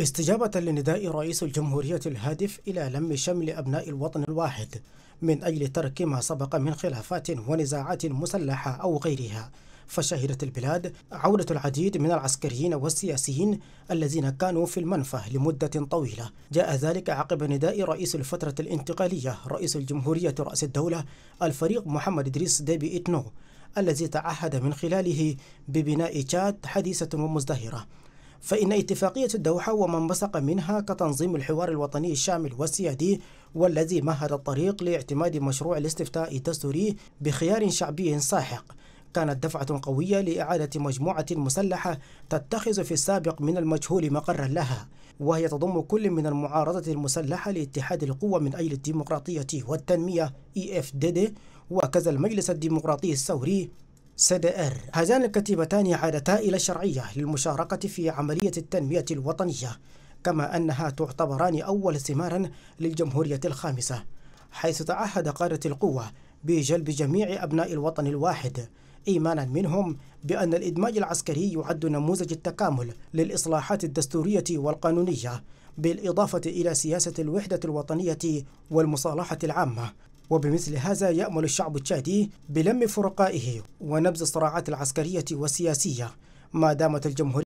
استجابة لنداء رئيس الجمهورية الهادف إلى لم شمل أبناء الوطن الواحد من أجل ترك ما سبق من خلافات ونزاعات مسلحة أو غيرها فشهدت البلاد عودة العديد من العسكريين والسياسيين الذين كانوا في المنفى لمدة طويلة جاء ذلك عقب نداء رئيس الفترة الانتقالية رئيس الجمهورية رأس الدولة الفريق محمد إدريس ديبي إتنو الذي تعهد من خلاله ببناء تشاد حديثة ومزدهرة فإن اتفاقية الدوحة وما انبثق منها كتنظيم الحوار الوطني الشامل والسيادي والذي مهد الطريق لاعتماد مشروع الاستفتاء الدستوري بخيار شعبي ساحق كانت دفعة قوية لإعادة مجموعة مسلحة تتخذ في السابق من المجهول مقرا لها وهي تضم كل من المعارضة المسلحة لاتحاد القوة من أجل الديمقراطية والتنمية EFDD وكذا المجلس الديمقراطي الثوري CDR هذان الكتيبتان عادتا إلى الشرعية للمشاركة في عملية التنمية الوطنية كما أنها تعتبران أول ثمارا للجمهورية الخامسة حيث تعهد قادة القوة بجلب جميع أبناء الوطن الواحد إيمانا منهم بأن الإدماج العسكري يعد نموذج التكامل للإصلاحات الدستورية والقانونية بالإضافة إلى سياسة الوحدة الوطنية والمصالحة العامة وبمثل هذا يأمل الشعب التشادي بلم فرقائه ونبذ الصراعات العسكرية والسياسية ما دامت الجمهورية